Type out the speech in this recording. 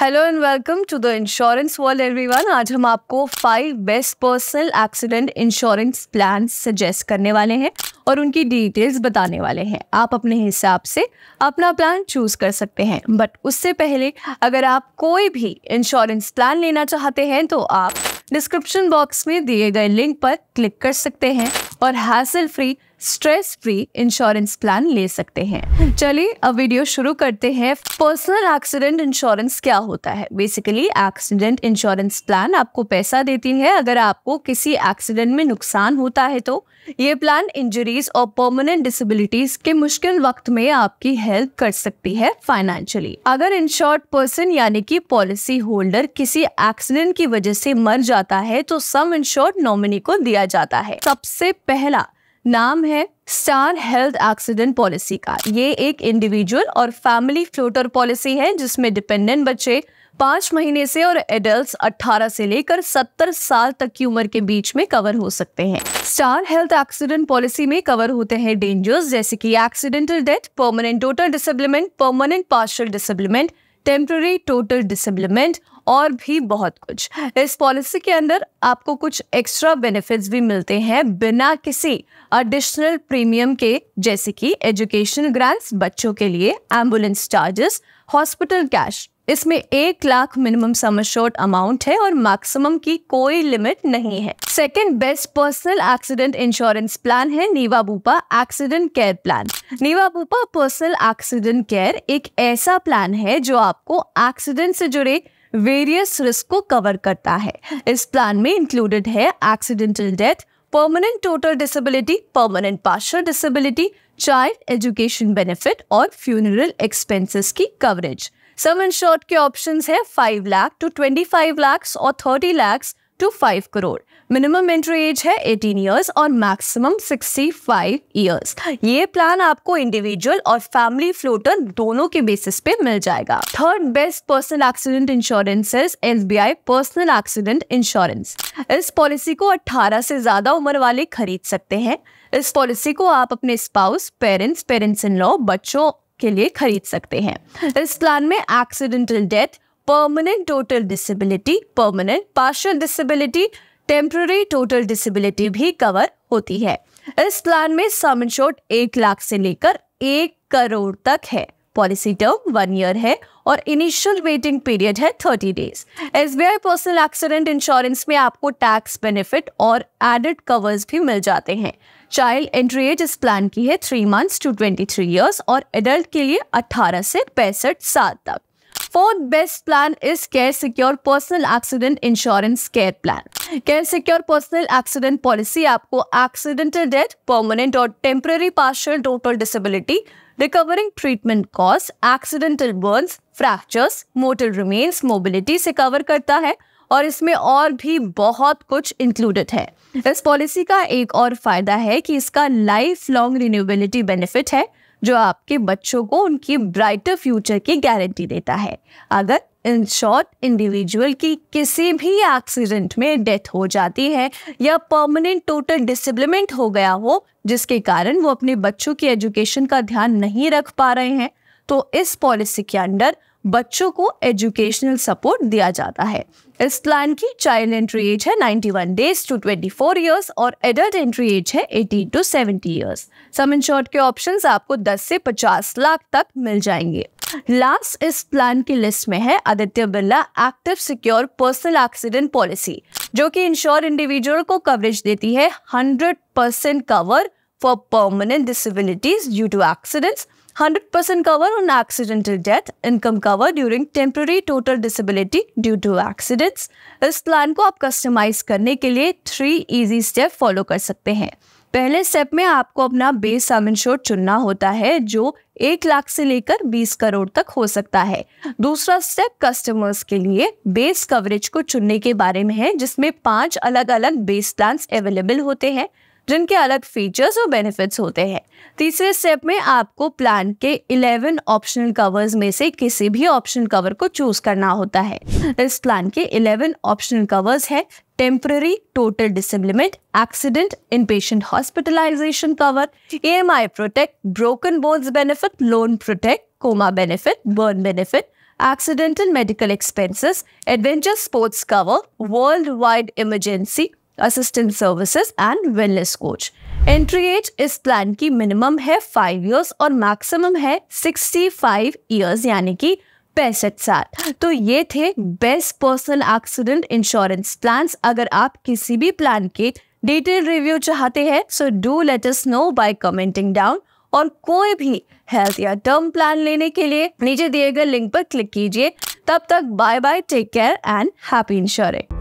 hello and welcome to the insurance world everyone आज हम आपको five best personal accident insurance plan suggest करने वाले हैं और उनकी डिटेल्स बताने वाले हैं आप अपने हिसाब से अपना प्लान चूज कर सकते हैं बट उससे पहले अगर आप कोई भी इंश्योरेंस प्लान लेना चाहते हैं तो आप डिस्क्रिप्शन बॉक्स में दिए गए लिंक पर क्लिक कर सकते हैं और हासिल free stress free insurance plan ले सकते हैं चलिए अब वीडियो शुरू करते हैं पर्सनल एक्सीडेंट इंश्योरेंस क्या होता है बेसिकली एक्सीडेंट इंश्योरेंस प्लान आपको पैसा देती है अगर आपको किसी एक्सीडेंट में नुकसान होता है तो ये प्लान इंजरीज और परमानेंट डिसेबिलिटीज के मुश्किल वक्त में आपकी हेल्प कर सकती है फाइनेंशियली अगर इंश्योर्ड पर्सन यानी कि पॉलिसी होल्डर किसी एक्सीडेंट की वजह से मर जाता है तो सम इंश्योर्ड नॉमिनी को दिया जाता है सबसे पहला नाम है स्टार हेल्थ एक्सीडेंट पॉलिसी का ये एक इंडिविजुअल और फैमिली फ्लोटर पॉलिसी है जिसमें डिपेंडेंट बच्चे पाँच महीने से और एडल्ट 18 से लेकर 70 साल तक की उम्र के बीच में कवर हो सकते हैं स्टार हेल्थ एक्सीडेंट पॉलिसी में कवर होते हैं डेंजर्स जैसे कि accidental death permanent total disablement permanent partial disablement temporary total disablement और भी बहुत कुछ इस पॉलिसी के अंदर आपको कुछ एक्स्ट्रा बेनिफिट्स भी मिलते हैं बिना किसी एडिशनल प्रीमियम के जैसे कि एजुकेशन ग्रांट्स बच्चों के लिए एम्बुलेंस चार्जेस हॉस्पिटल कैश इसमें एक लाख मिनिमम सम अमाउंट है और मैक्सिमम की कोई लिमिट नहीं है second best personal accident insurance plan है Niva Bupa accident care plan Niva Bupa personal accident care एक ऐसा प्लान है जो आपको एक्सीडेंट से जुड़े वेरियस रिस्क को कवर करता है इस प्लान में इंक्लूडेड है accidental death permanent total disability permanent partial disability child education benefit और फ्यूनरल एक्सपेंसेस की कवरेज सम एंड शॉर्ट के ऑप्शंस है five lakh to twenty five lakhs और thirty lakhs to five crore minimum entry age है एटीन ईयर्स और maximum sixty five years ये plan आपको individual और फैमिली फ्लोटर दोनों के बेसिस पे मिल जाएगा third best personal accident insurance S B I personal accident insurance इस पॉलिसी को अट्ठारह से ज्यादा उम्र वाले खरीद सकते हैं इस पॉलिसी को आप अपने spouse parents parents in law बच्चों के लिए खरीद सकते हैं इस प्लान में accidental death permanent total disability permanent partial disability temporary total disability भी कवर होती है इस प्लान में सम इंश्योर्ड एक लाख से लेकर एक करोड़ तक है पॉलिसी टर्म वन ईयर है और इनिशियल वेटिंग पीरियड है thirty days S B I personal accident insurance में आपको टैक्स बेनिफिट और एडेड कवर्स भी मिल जाते हैं चाइल्ड एंट्री एज इस प्लान की है three months to twenty three years और एडल्ट के लिए अट्ठारह से पैंसठ साल तक fourth best plan is care secure personal accident insurance care plan care secure personal accident policy आपको एक्सीडेंटल डेथ परमानेंट और temporary partial total disability recovering treatment costs, accidental burns fractures mortal remains mobility से cover करता है और इसमें और भी बहुत कुछ इंक्लूडेड है इस पॉलिसी का एक और फायदा है कि इसका लाइफ लॉन्ग रिन्यूएबिलिटी बेनिफिट है जो आपके बच्चों को उनकी ब्राइटर फ्यूचर की गारंटी देता है अगर इन शॉर्ट इंडिविजुअल की किसी भी एक्सीडेंट में डेथ हो जाती है या परमानेंट टोटल डिसेबलमेंट हो गया हो जिसके कारण वो अपने बच्चों की एजुकेशन का ध्यान नहीं रख पा रहे हैं तो इस पॉलिसी के अंडर बच्चों को एजुकेशनल सपोर्ट दिया जाता है इस प्लान की चाइल्ड एंट्री एज है 91 डेज टू 24 इयर्स और एडल्ट एंट्री एज है 18 टू 70 इयर्स सम शॉर्ट के ऑप्शंस आपको 10 से 50 लाख तक मिल जाएंगे लास्ट इस प्लान की लिस्ट में है Aditya Birla active secure personal accident policy जो कि इंश्योर इंडिविजुअल को कवरेज देती है hundred percent cover for permanent disabilities due to accidents hundred percent cover on accidental death income cover during temporary total disability due to accidents इस plan को आप customise करने के लिए थ्री ईजी स्टेप फॉलो कर सकते हैं पहले स्टेप में आपको अपना बेस सम इंश्योर चुनना होता है जो एक लाख से लेकर बीस करोड़ तक हो सकता है दूसरा स्टेप कस्टमर्स के लिए बेस कवरेज को चुनने के बारे में है जिसमें पांच अलग अलग बेस प्लान अवेलेबल होते हैं जिनके अलग फीचर्स और बेनिफिट्स होते हैं तीसरे स्टेप में आपको प्लान के 11 ऑप्शनल कवर्स में से किसी भी ऑप्शन कवर को चूज करना होता है इस प्लान के 11 ऑप्शनल कवर्स है temporary total disablement accident in patient hospitalisation cover E M I protect broken bones benefit loan protect coma benefit burn benefit accidental medical expenses adventure sports cover world wide emergency assistant services and wellness coach entry age इस plan की minimum है five years और maximum है sixty five years यानी कि पैंसठ साल तो ये थे best personal accident insurance plan अगर आप किसी भी प्लान के डिटेल रिव्यू चाहते हैं so do let us know by commenting down और कोई भी हेल्थ या टर्म प्लान लेने के लिए नीचे दिए गए लिंक पर क्लिक कीजिए तब तक bye bye take care and happy insurance